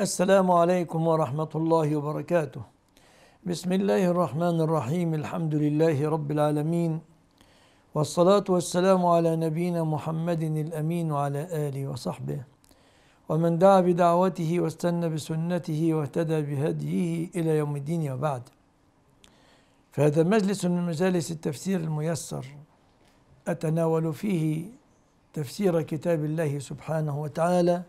السلام عليكم ورحمة الله وبركاته بسم الله الرحمن الرحيم الحمد لله رب العالمين والصلاة والسلام على نبينا محمد الأمين وعلى آله وصحبه ومن دعا بدعوته واستنى بسنته واهتدى بهديه إلى يوم الدين وبعد فهذا مجلس من مجالس التفسير الميسر أتناول فيه تفسير كتاب الله سبحانه وتعالى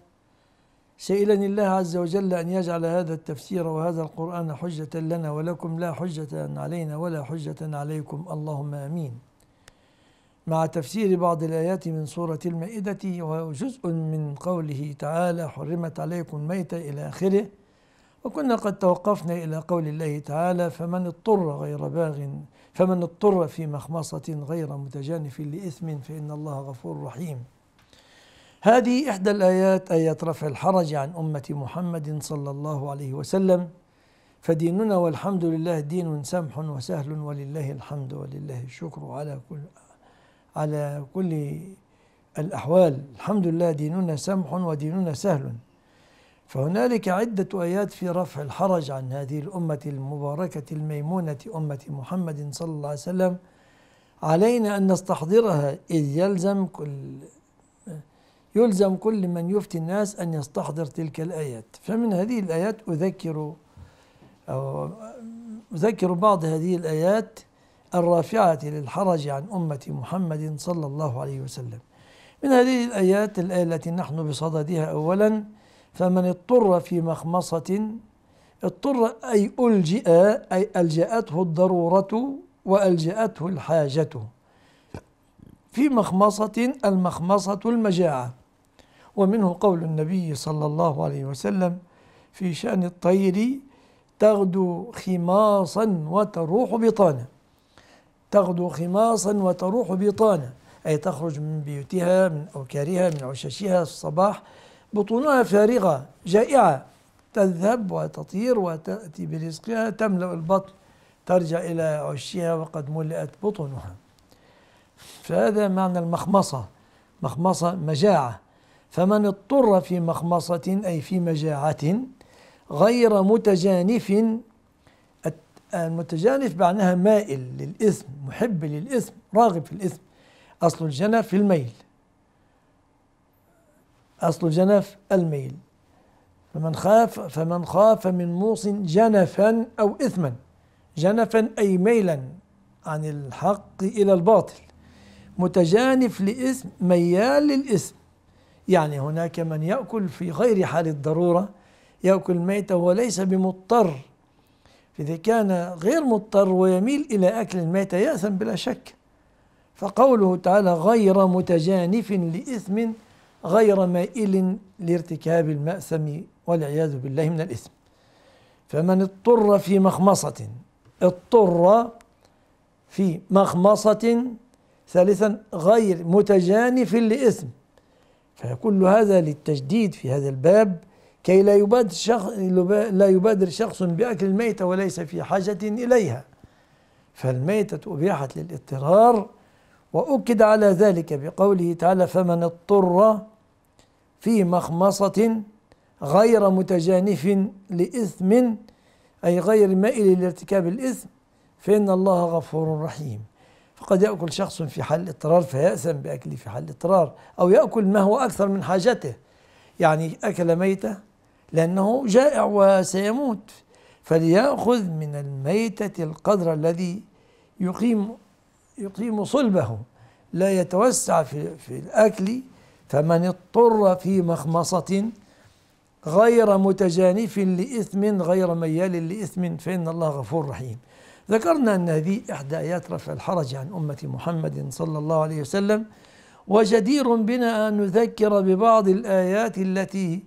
سئلني الله عز وجل أن يجعل هذا التفسير وهذا القرآن حجة لنا ولكم لا حجة علينا ولا حجة عليكم اللهم آمين مع تفسير بعض الآيات من سورة المائدة وجزء من قوله تعالى حرمت عليكم الميتة إلى آخره وكنا قد توقفنا إلى قول الله تعالى فمن اضطر غير باغ فمن اضطر في مخمصة غير متجانف لإثم فإن الله غفور رحيم هذه إحدى الآيات آيات رفع الحرج عن أمة محمد صلى الله عليه وسلم فديننا والحمد لله دين سمح وسهل ولله الحمد ولله الشكر على كل على كل الأحوال الحمد لله ديننا سمح وديننا سهل فهنالك عدة آيات في رفع الحرج عن هذه الأمة المباركة الميمونة أمة محمد صلى الله عليه وسلم علينا أن نستحضرها إذ يلزم كل يلزم كل من يفتي الناس أن يستحضر تلك الآيات فمن هذه الآيات أذكر أو أذكر بعض هذه الآيات الرافعة للحرج عن أمة محمد صلى الله عليه وسلم من هذه الآيات الآية التي نحن بصددها أولا فمن اضطر في مخمصة اضطر أي ألجئ أي ألجأته الضرورة وألجأته الحاجة في مخمصة المخمصة المجاعة ومنه قول النبي صلى الله عليه وسلم في شأن الطير تغدو خماصا وتروح بطانا تغدو خماصا وتروح بطانا أي تخرج من بيوتها من أوكارها من عشاشها في الصباح بطونها فارغة جائعة تذهب وتطير وتأتي برزقها تملأ البطن ترجع إلى عشها وقد ملئت بطنها فهذا معنى المخمصة مخمصة مجاعة فمن اضطر في مخمصة أي في مجاعة غير متجانف المتجانف معناها مائل للإثم محب للإثم راغب في الإثم أصل الجنف في الميل أصل الجنف الميل فمن خاف فمن خاف من موص جنفا أو إثما جنفا أي ميلا عن الحق إلى الباطل متجانف لإثم ميال للإثم يعني هناك من يأكل في غير حال الضرورة يأكل الميتة وليس بمضطر إذا كان غير مضطر ويميل إلى أكل الميتة يأثم بلا شك فقوله تعالى غير متجانف لإثم غير مائل لارتكاب المأثم والعياذ بالله من الإثم فمن اضطر في مخمصة اضطر في مخمصة ثالثا غير متجانف لإثم فكل هذا للتجديد في هذا الباب كي لا يبادر شخص لا يبادر شخص بأكل الميتة وليس في حاجة إليها فالميتة أبيحت للاضطرار وأكد على ذلك بقوله تعالى فمن اضطر في مخمصة غير متجانف لإثم أي غير مائل لارتكاب الإثم فإن الله غفور رحيم فقد يأكل شخص في حال اضطرار فيأثم بأكله في حال اضطرار أو يأكل ما هو أكثر من حاجته يعني أكل ميتة لأنه جائع وسيموت فليأخذ من الميتة القدر الذي يقيم يقيم صلبه لا يتوسع في, في الأكل فمن اضطر في مخمصة غير متجانف لإثم غير ميال لإثم فإن الله غفور رحيم ذكرنا أن هذه إحدى آيات رفع الحرج عن أمة محمد صلى الله عليه وسلم وجدير بنا أن نذكر ببعض الآيات التي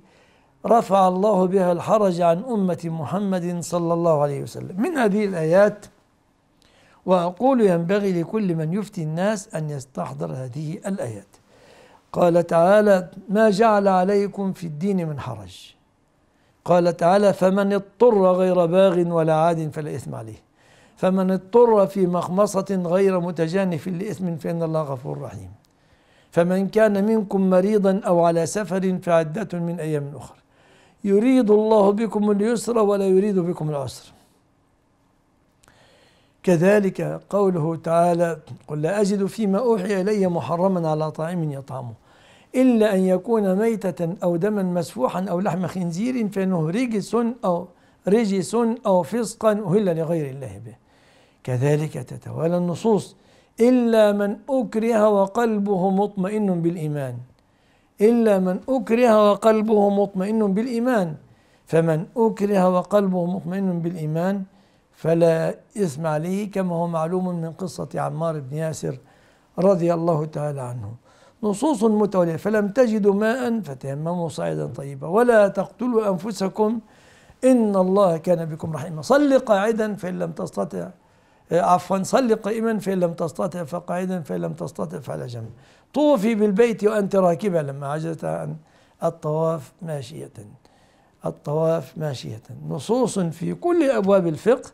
رفع الله بها الحرج عن أمة محمد صلى الله عليه وسلم من هذه الآيات وأقول ينبغي لكل من يفتي الناس أن يستحضر هذه الآيات قال تعالى ما جعل عليكم في الدين من حرج قال تعالى فمن اضطر غير باغ ولا عاد فلا إثم عليه فمن اضطر في مخمصة غير متجانف لإثم فإن الله غفور رحيم فمن كان منكم مريضا أو على سفر فعدة من أيام أخرى يريد الله بكم اليسر ولا يريد بكم العسر كذلك قوله تعالى قل لا أجد فيما أوحي إلي محرما على طاعم يطعمه إلا أن يكون ميتة أو دما مسفوحا أو لحم خنزير فإنه رجس أو رجس أو فسقا أهل لغير الله به كذلك تتوالى النصوص إلا من أكره وقلبه مطمئن بالإيمان إلا من أكره وقلبه مطمئن بالإيمان فمن أكره وقلبه مطمئن بالإيمان فلا إثم عليه كما هو معلوم من قصة عمار بن ياسر رضي الله تعالى عنه نصوص متولية فلم تجدوا ماء فتيمموا صعيدا طيبا ولا تقتلوا أنفسكم إن الله كان بكم رحيما صل قاعدا فإن لم تستطع آه، عفوا صل قائما فإن لم تستطع فقاعدا فإن لم تستطع فعلى جنب طوفي بالبيت وأنت راكبة لما عجزت عن الطواف ماشية الطواف ماشية نصوص في كل أبواب الفقه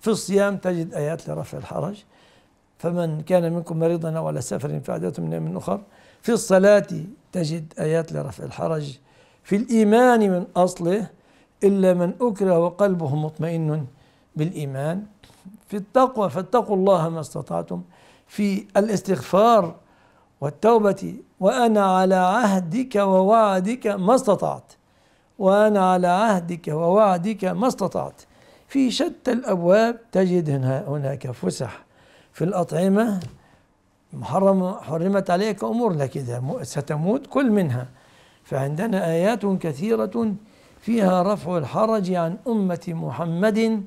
في الصيام تجد آيات لرفع الحرج فمن كان منكم مريضا أو على سفر فعدة من يوم أخر في الصلاة تجد آيات لرفع الحرج في الإيمان من أصله إلا من أكره وقلبه مطمئن بالإيمان في التقوى فاتقوا الله ما استطعتم في الاستغفار والتوبة وأنا على عهدك ووعدك ما استطعت وأنا على عهدك ووعدك ما استطعت في شتى الأبواب تجد هناك فسح في الأطعمة محرم حرمت عليك أمور لكذا إذا ستموت كل منها فعندنا آيات كثيرة فيها رفع الحرج عن أمة محمد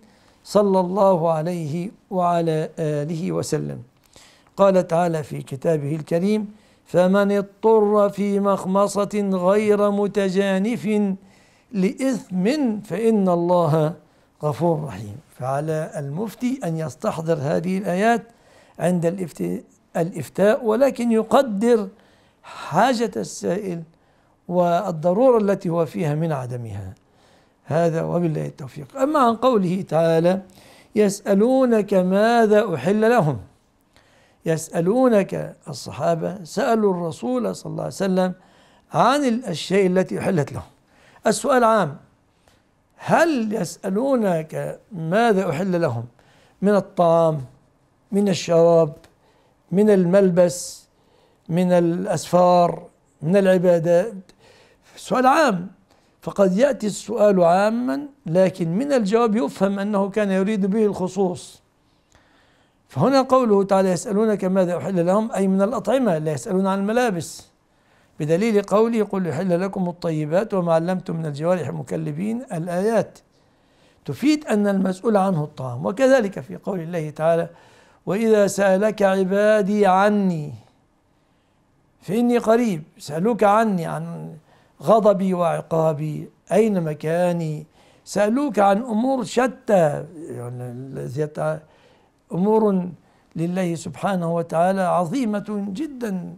صلى الله عليه وعلى آله وسلم قال تعالى في كتابه الكريم فمن اضطر في مخمصة غير متجانف لإثم فإن الله غفور رحيم فعلى المفتي أن يستحضر هذه الآيات عند الإفتاء ولكن يقدر حاجة السائل والضرورة التي هو فيها من عدمها هذا وبالله التوفيق أما عن قوله تعالى يسألونك ماذا أحل لهم يسألونك الصحابة سألوا الرسول صلى الله عليه وسلم عن الأشياء التي أحلت لهم السؤال عام هل يسألونك ماذا أحل لهم من الطعام من الشراب من الملبس من الأسفار من العبادات سؤال عام فقد يأتي السؤال عاما لكن من الجواب يفهم أنه كان يريد به الخصوص فهنا قوله تعالى يسألونك ماذا أحل لهم أي من الأطعمة لا يسألون عن الملابس بدليل قوله قل يحل لكم الطيبات وما علمتم من الجوارح مكلبين الآيات تفيد أن المسؤول عنه الطعام وكذلك في قول الله تعالى وإذا سألك عبادي عني فإني قريب سألوك عني عن غضبي وعقابي أين مكاني سألوك عن أمور شتى يعني أمور لله سبحانه وتعالى عظيمة جدا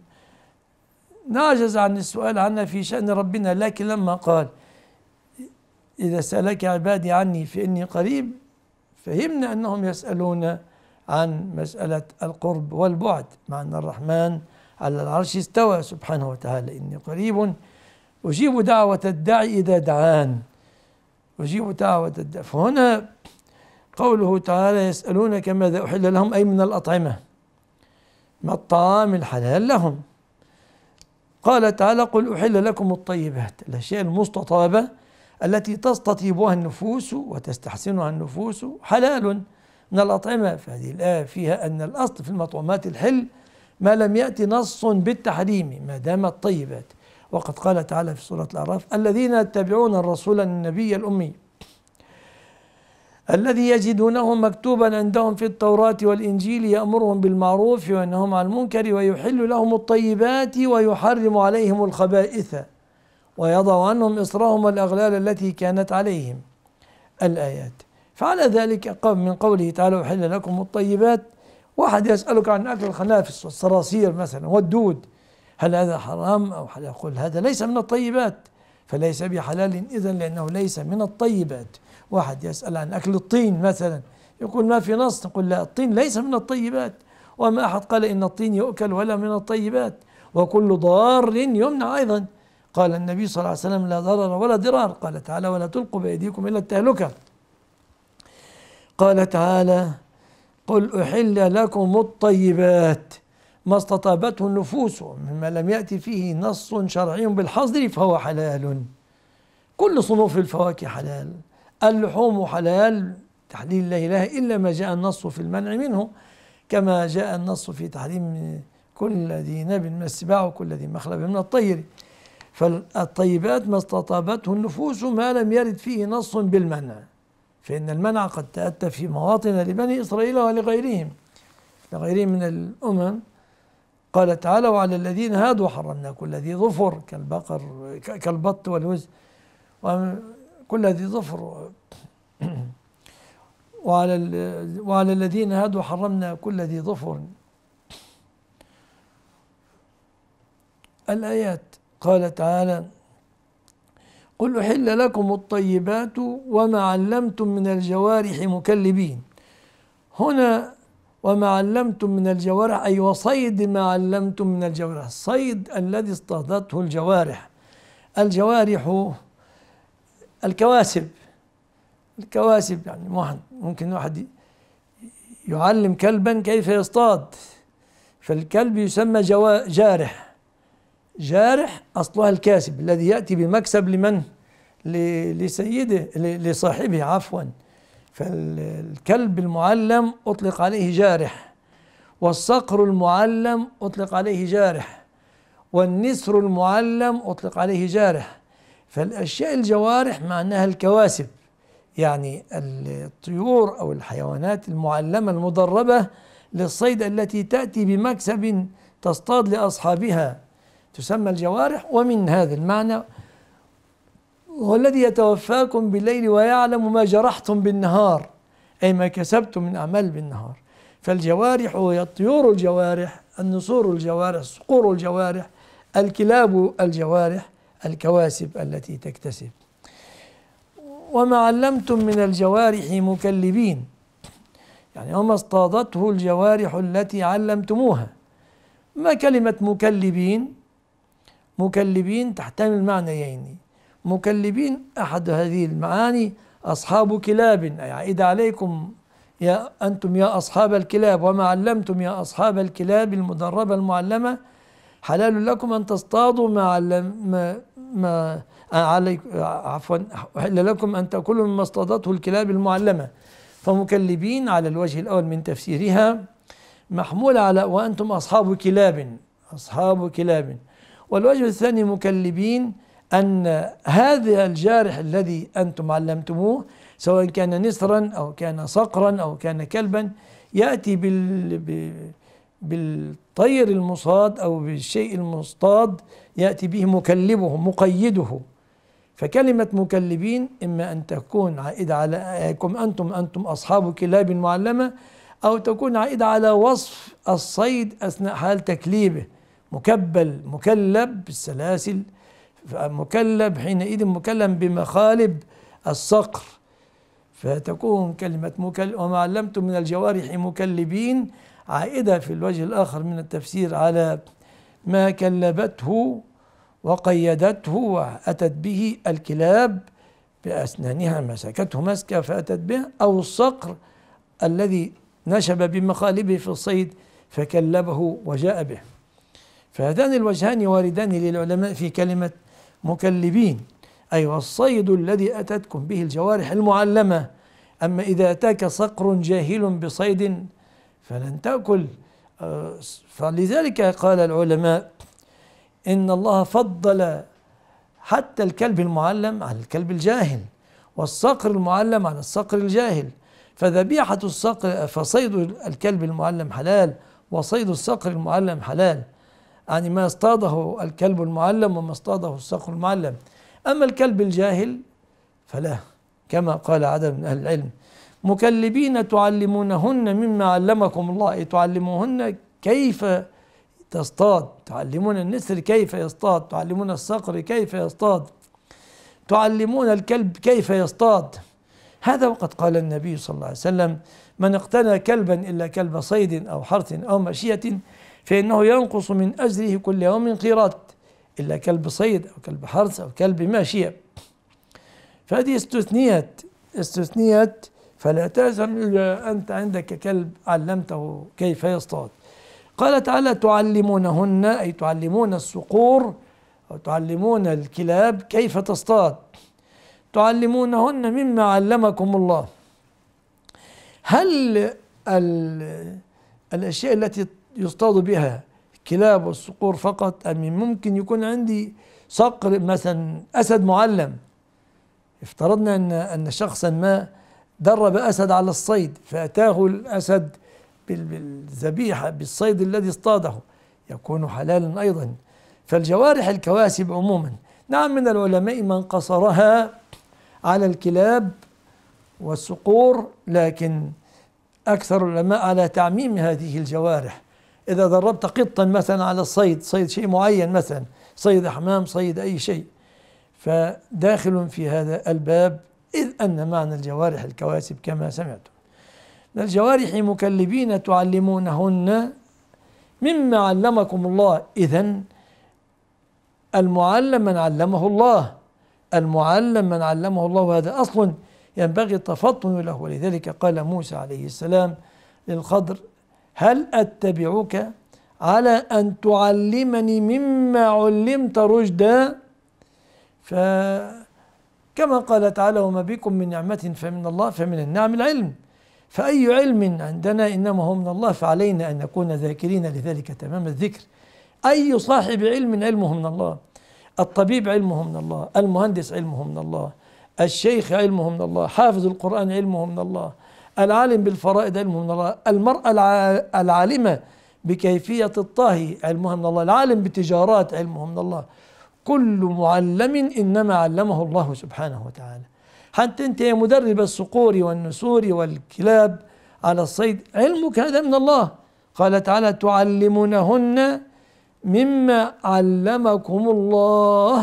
نعجز عن السؤال عنها في شأن ربنا لكن لما قال إذا سألك عبادي عني فإني قريب فهمنا أنهم يسألون عن مسألة القرب والبعد مع أن الرحمن على العرش استوى سبحانه وتعالى إني قريب أجيب دعوة الداعي إذا دعان أجيب دعوة الداعي فهنا قوله تعالى يسألونك ماذا أحل لهم أي من الأطعمة ما الطعام الحلال لهم قال تعالى قل أحل لكم الطيبات الأشياء المستطابة التي تستطيبها النفوس وتستحسنها النفوس حلال من الأطعمة فهذه الآية فيها أن الأصل في المطعومات الحل ما لم يأتي نص بالتحريم ما دامت طيبات وقد قال تعالى في سورة الأعراف الذين يتبعون الرسول النبي الأمي الذي يجدونه مكتوبا عندهم في التوراة والإنجيل يأمرهم بالمعروف وينههم عن المنكر ويحل لهم الطيبات ويحرم عليهم الخبائث ويضع عنهم إصرهم والأغلال التي كانت عليهم الآيات فعلى ذلك من قوله تعالى أحل لكم الطيبات واحد يسألك عن أكل الخنافس والصراصير مثلا والدود هل هذا حرام أو حلال يقول هذا ليس من الطيبات فليس بحلال إذا لأنه ليس من الطيبات واحد يسأل عن أكل الطين مثلا يقول ما في نص نقول لا الطين ليس من الطيبات وما أحد قال إن الطين يؤكل ولا من الطيبات وكل ضار يمنع أيضا قال النبي صلى الله عليه وسلم لا ضرر ولا ضرار قال تعالى ولا تلقوا بأيديكم إلى التهلكة قال تعالى قل أحل لكم الطيبات ما استطابته النفوس مما لم يأتي فيه نص شرعي بالحظر فهو حلال كل صنوف الفواكه حلال اللحوم حلال تحليل لا إله إلا ما جاء النص في المنع منه كما جاء النص في تحريم كل ذي نب من السباع وكل ذي مخلب من الطير فالطيبات ما استطابته النفوس ما لم يرد فيه نص بالمنع فإن المنع قد تأتى في مواطن لبني إسرائيل ولغيرهم لغيرهم من الأمم قال تعالى وعلى الذين هادوا حرمنا كل ذي ظفر كالبقر كالبط والوز كل ذي ظفر وعلى وعلى الذين هادوا حرمنا كل ذي ظفر الآيات قال تعالى قل أحل لكم الطيبات وما علمتم من الجوارح مكلبين هنا وما علمتم من الجوارح أي وصيد ما علمتم من الجوارح الصيد الذي اصطادته الجوارح الجوارح الكواسب الكواسب يعني واحد ممكن واحد يعلم كلبا كيف يصطاد فالكلب يسمى جوا جارح جارح أصلها الكاسب الذي يأتي بمكسب لمن لسيده لصاحبه عفوا فالكلب المعلم أطلق عليه جارح والصقر المعلم أطلق عليه جارح والنسر المعلم أطلق عليه جارح فالأشياء الجوارح معناها الكواسب يعني الطيور أو الحيوانات المعلمة المدربة للصيد التي تأتي بمكسب تصطاد لأصحابها تسمى الجوارح ومن هذا المعنى هو الذي يتوفاكم بالليل ويعلم ما جرحتم بالنهار أي ما كسبتم من أعمال بالنهار فالجوارح هي الطيور الجوارح النسور الجوارح صقور الجوارح الكلاب الجوارح الكواسب التي تكتسب وما علمتم من الجوارح مكلبين يعني وما اصطادته الجوارح التي علمتموها ما كلمة مكلبين مكلبين تحتمل معنيين مكلبين أحد هذه المعاني أصحاب كلاب أي عائد عليكم يا أنتم يا أصحاب الكلاب وما علمتم يا أصحاب الكلاب المدربة المعلمة حلال لكم أن تصطادوا ما علم ما, ما آه، عليك آه، عفوا حل لكم أن تأكلوا مما اصطادته الكلاب المعلمة فمكلبين على الوجه الأول من تفسيرها محمولة على وأنتم أصحاب كلاب أصحاب كلاب والوجه الثاني مكلبين أن هذا الجارح الذي أنتم علمتموه سواء كان نسرا أو كان صقرا أو كان كلبا يأتي بال بالطير المصاد أو بالشيء المصطاد يأتي به مكلبه مقيده فكلمة مكلبين إما أن تكون عائدة على أنتم أنتم أصحاب كلاب معلمة أو تكون عائدة على وصف الصيد أثناء حال تكليبه مكبل مكلب بالسلاسل فمكلب حينئذ مكلم بمخالب الصقر فتكون كلمة مكلب وما علمتم من الجوارح مكلبين عائدة في الوجه الآخر من التفسير على ما كلبته وقيدته وأتت به الكلاب بأسنانها مسكته مسكة فأتت به أو الصقر الذي نشب بمخالبه في الصيد فكلبه وجاء به فهذان الوجهان واردان للعلماء في كلمة مكلبين أي والصيد الذي أتتكم به الجوارح المعلمة أما إذا أتاك صقر جاهل بصيد فلن تأكل آه، فلذلك قال العلماء إن الله فضل حتى الكلب المعلم على الكلب الجاهل والصقر المعلم على الصقر الجاهل فذبيحة الصقر فصيد الكلب المعلم حلال وصيد الصقر المعلم حلال يعني ما اصطاده الكلب المعلم وما اصطاده الصقر المعلم أما الكلب الجاهل فلا كما قال عدد من أهل العلم مكلبين تعلمونهن مما علمكم الله تعلموهن كيف تصطاد تعلمون النسر كيف يصطاد تعلمون الصقر كيف يصطاد تعلمون الكلب كيف يصطاد هذا وقد قال النبي صلى الله عليه وسلم من اقتنى كلبا إلا كلب صيد أو حرث أو مشية فإنه ينقص من أجره كل يوم قيراط إلا كلب صيد أو كلب حرث أو كلب ماشية فهذه استثنيت استثنيت فلا تأثم إلا أنت عندك كلب علمته كيف يصطاد قال تعالى تعلمونهن أي تعلمون الصقور أو تعلمون الكلاب كيف تصطاد تعلمونهن مما علمكم الله هل الأشياء التي يصطاد بها كلاب والصقور فقط أم ممكن يكون عندي صقر مثلا أسد معلم افترضنا أن أن شخصا ما درب أسد على الصيد فأتاه الأسد بالذبيحة بالصيد الذي اصطاده يكون حلالا أيضا فالجوارح الكواسب عموما نعم من العلماء من قصرها على الكلاب والصقور لكن أكثر العلماء على تعميم هذه الجوارح إذا دربت قطا مثلا على الصيد صيد شيء معين مثلا صيد أحمام صيد أي شيء فداخل في هذا الباب إذ أن معنى الجوارح الكواسب كما سمعتم الجوارح مكلبين تعلمونهن مما علمكم الله إذا المعلم من علمه الله المعلم من علمه الله هذا أصل ينبغي التفطن له ولذلك قال موسى عليه السلام للخضر هل أتبعك على أن تعلمني مما علمت رشدا فكما قال تعالى وما بكم من نعمة فمن الله فمن النعم العلم فأي علم عندنا إنما هو من الله فعلينا أن نكون ذاكرين لذلك تمام الذكر أي صاحب علم علمه من الله الطبيب علمه من الله المهندس علمه من الله الشيخ علمه من الله حافظ القرآن علمه من الله العالم بالفرائض علمه من الله المرأة العالمة بكيفية الطهي علمها من الله العالم بتجارات علمه من الله كل معلم إنما علمه الله سبحانه وتعالى حتى أنت يا مدرب الصقور والنسور والكلاب على الصيد علمك هذا من الله قال تعالى تعلمونهن مما علمكم الله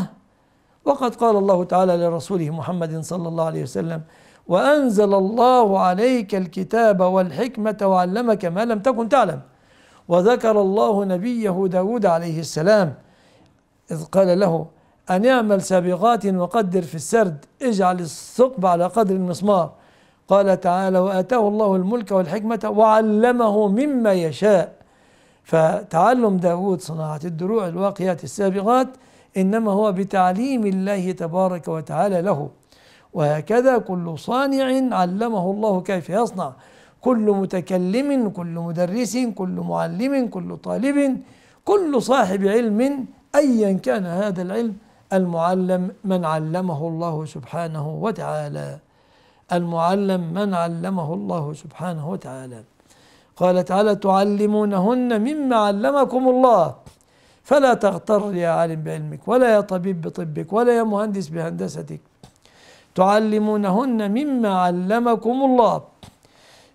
وقد قال الله تعالى لرسوله محمد صلى الله عليه وسلم وأنزل الله عليك الكتاب والحكمة وعلمك ما لم تكن تعلم وذكر الله نبيه داود عليه السلام إذ قال له أن يعمل سابغات وقدر في السرد اجعل الثقب على قدر المسمار قال تعالى وآتاه الله الملك والحكمة وعلمه مما يشاء فتعلم داود صناعة الدروع الواقيات السابغات إنما هو بتعليم الله تبارك وتعالى له وهكذا كل صانع علمه الله كيف يصنع كل متكلم كل مدرس كل معلم كل طالب كل صاحب علم ايا كان هذا العلم المعلم من علمه الله سبحانه وتعالى المعلم من علمه الله سبحانه وتعالى قال تعالى تعلمونهن مما علمكم الله فلا تغتر يا عالم بعلمك ولا يا طبيب بطبك ولا يا مهندس بهندستك تعلمونهن مما علمكم الله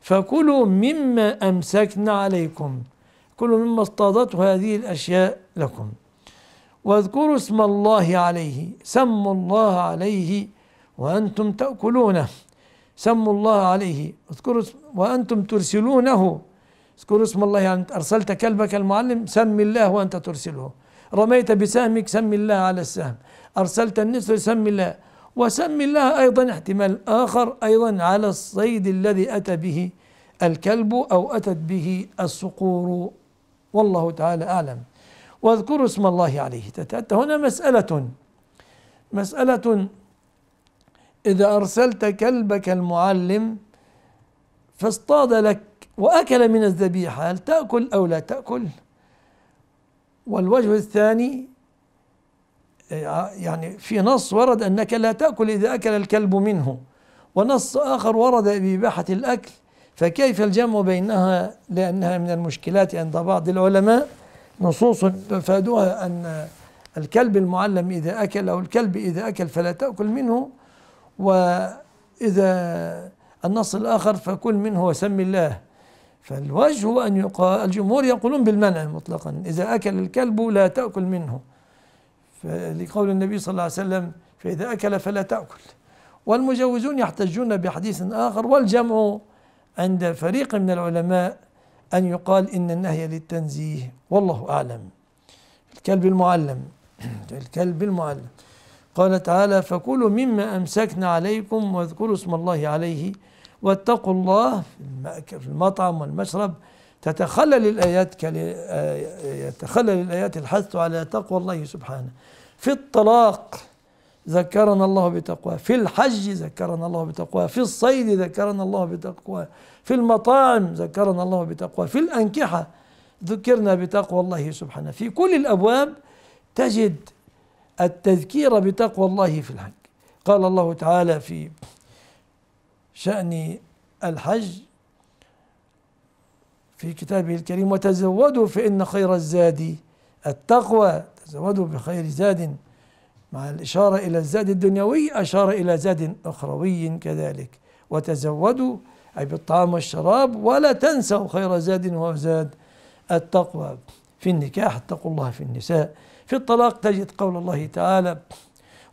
فكلوا مما أمسكن عليكم كلوا مما اصطادته هذه الأشياء لكم واذكروا اسم الله عليه سموا الله عليه وأنتم تأكلونه سموا الله عليه اذكروا وأنتم ترسلونه اذكروا اسم الله يعني أرسلت كلبك المعلم سم الله وأنت ترسله رميت بسهمك سم الله على السهم أرسلت النسر سم الله وسم الله أيضا احتمال آخر أيضا على الصيد الذي أتى به الكلب أو أتت به الصقور والله تعالى أعلم واذكروا اسم الله عليه تتأتى هنا مسألة مسألة إذا أرسلت كلبك المعلم فاصطاد لك وأكل من الذبيحة هل تأكل أو لا تأكل والوجه الثاني يعني في نص ورد أنك لا تأكل إذا أكل الكلب منه ونص آخر ورد بإباحة الأكل فكيف الجمع بينها لأنها من المشكلات عند بعض العلماء نصوص فادوها أن الكلب المعلم إذا أكل أو الكلب إذا أكل فلا تأكل منه وإذا النص الآخر فكل منه وسم الله فالوجه هو أن يقال الجمهور يقولون بالمنع مطلقا إذا أكل الكلب لا تأكل منه لقول النبي صلى الله عليه وسلم فإذا أكل فلا تأكل والمجوزون يحتجون بحديث آخر والجمع عند فريق من العلماء أن يقال إن النهي للتنزيه والله أعلم الكلب المعلم الكلب المعلم قال تعالى فكلوا مما أمسكنا عليكم واذكروا اسم الله عليه واتقوا الله في المطعم والمشرب تتخلل الآيات آه، يتخلل الآيات الحث على تقوى الله سبحانه في الطلاق ذكرنا الله بتقواه في الحج ذكرنا الله بتقواه في الصيد ذكرنا الله بتقواه في المطاعم ذكرنا الله بتقواه في الأنكحة ذكرنا بتقوى الله سبحانه في كل الأبواب تجد التذكير بتقوى الله في الحج قال الله تعالى في شأن الحج في كتابه الكريم وتزودوا فإن خير الزاد التقوى تزودوا بخير زاد مع الإشارة إلى الزاد الدنيوي أشار إلى زاد أخروي كذلك وتزودوا أي بالطعام والشراب ولا تنسوا خير زاد وهو زاد التقوى في النكاح اتقوا الله في النساء في الطلاق تجد قول الله تعالى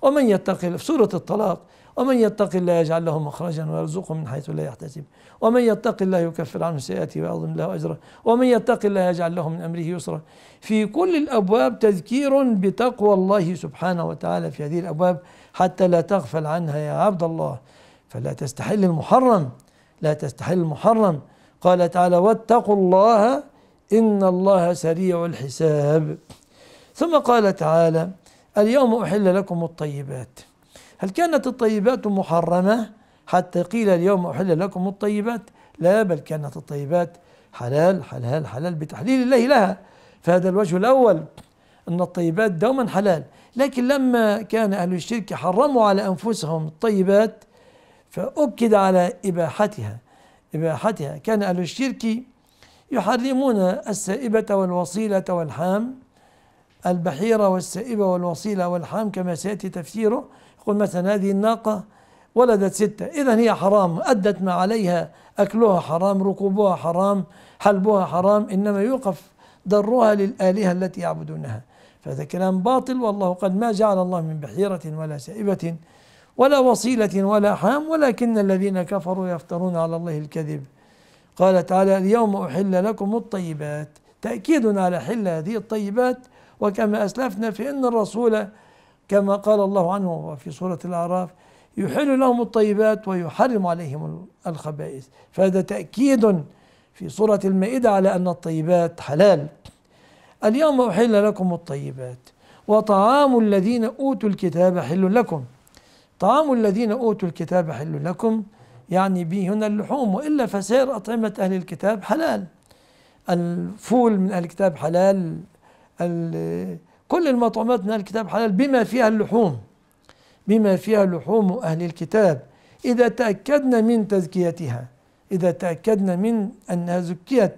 ومن يتقي في سورة الطلاق ومن يتق الله يجعل له مخرجا ويرزقه من حيث لا يحتسب ومن يتق الله يكفر عنه سيئاته ويعظم له أجره ومن يتق الله يجعل له من أمره يسرا في كل الأبواب تذكير بتقوى الله سبحانه وتعالى في هذه الأبواب حتى لا تغفل عنها يا عبد الله فلا تستحل المحرم لا تستحل المحرم قال تعالى واتقوا الله إن الله سريع الحساب ثم قال تعالى اليوم أحل لكم الطيبات هل كانت الطيبات محرمة حتى قيل اليوم أحل لكم الطيبات لا بل كانت الطيبات حلال حلال حلال بتحليل الله لها فهذا الوجه الأول أن الطيبات دوما حلال لكن لما كان أهل الشرك حرموا على أنفسهم الطيبات فأكد على إباحتها إباحتها كان أهل الشرك يحرمون السائبة والوصيلة والحام البحيرة والسائبة والوصيلة والحام كما سيأتي تفسيره يقول مثلا هذه الناقة ولدت ستة إذا هي حرام أدت ما عليها أكلها حرام ركوبها حرام حلبها حرام إنما يوقف ضرها للآلهة التي يعبدونها فهذا كلام باطل والله قد ما جعل الله من بحيرة ولا سائبة ولا وصيلة ولا حام ولكن الذين كفروا يفترون على الله الكذب قال تعالى اليوم أحل لكم الطيبات تأكيد على حل هذه الطيبات وكما أسلفنا في أن الرسول كما قال الله عنه في سورة الأعراف يحل لهم الطيبات ويحرم عليهم الخبائث فهذا تأكيد في سورة المائدة على أن الطيبات حلال اليوم أحل لكم الطيبات وطعام الذين أوتوا الكتاب حل لكم طعام الذين أوتوا الكتاب حل لكم يعني به هنا اللحوم وإلا فسير أطعمة أهل الكتاب حلال الفول من أهل الكتاب حلال كل المطعومات من الكتاب حلال بما فيها اللحوم بما فيها لحوم أهل الكتاب إذا تأكدنا من تزكيتها إذا تأكدنا من أنها زكيت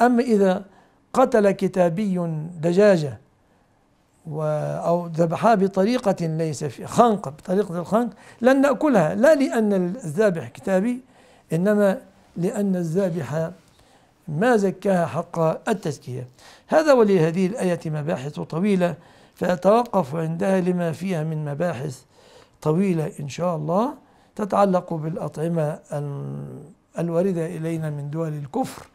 أما إذا قتل كتابي دجاجة و أو ذبحها بطريقة ليس في خنق بطريقة الخنق لن نأكلها لا لأن الذابح كتابي إنما لأن الذابح ما زكاها حق التزكية هذا ولهذه الآية مباحث طويلة فأتوقف عندها لما فيها من مباحث طويلة إن شاء الله تتعلق بالأطعمة الواردة إلينا من دول الكفر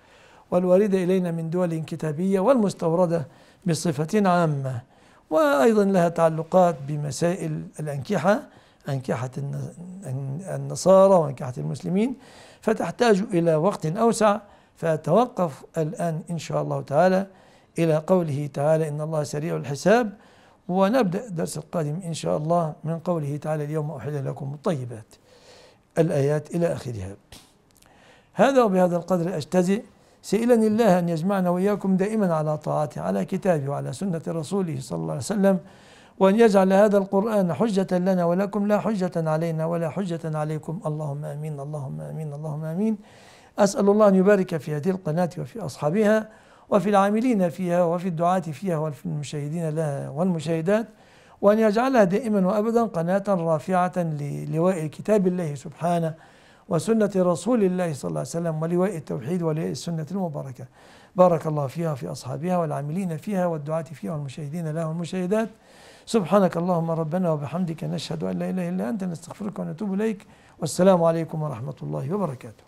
والواردة إلينا من دول كتابية والمستوردة بصفة عامة وأيضا لها تعلقات بمسائل الأنكحة أنكحة النصارى وأنكحة المسلمين فتحتاج إلى وقت أوسع فأتوقف الآن إن شاء الله تعالى إلى قوله تعالى إن الله سريع الحساب ونبدأ الدرس القادم إن شاء الله من قوله تعالى اليوم أحل لكم الطيبات الآيات إلى آخرها هذا وبهذا القدر أجتزئ سئلني الله أن يجمعنا وإياكم دائما على طاعته على كتابه وعلى سنة رسوله صلى الله عليه وسلم وأن يجعل هذا القرآن حجة لنا ولكم لا حجة علينا ولا حجة عليكم اللهم آمين اللهم آمين اللهم آمين, اللهم آمين أسأل الله أن يبارك في هذه القناة وفي أصحابها وفي العاملين فيها وفي الدعاة فيها وفي المشاهدين لها والمشاهدات وأن يجعلها دائما وأبدا قناة رافعة للواء كتاب الله سبحانه وسنة رسول الله صلى الله عليه وسلم ولواء التوحيد ولواء السنة المباركة بارك الله فيها في أصحابها والعاملين فيها والدعاة فيها والمشاهدين لها والمشاهدات سبحانك اللهم ربنا وبحمدك نشهد أن لا إله إلا أنت نستغفرك ونتوب إليك والسلام عليكم ورحمة الله وبركاته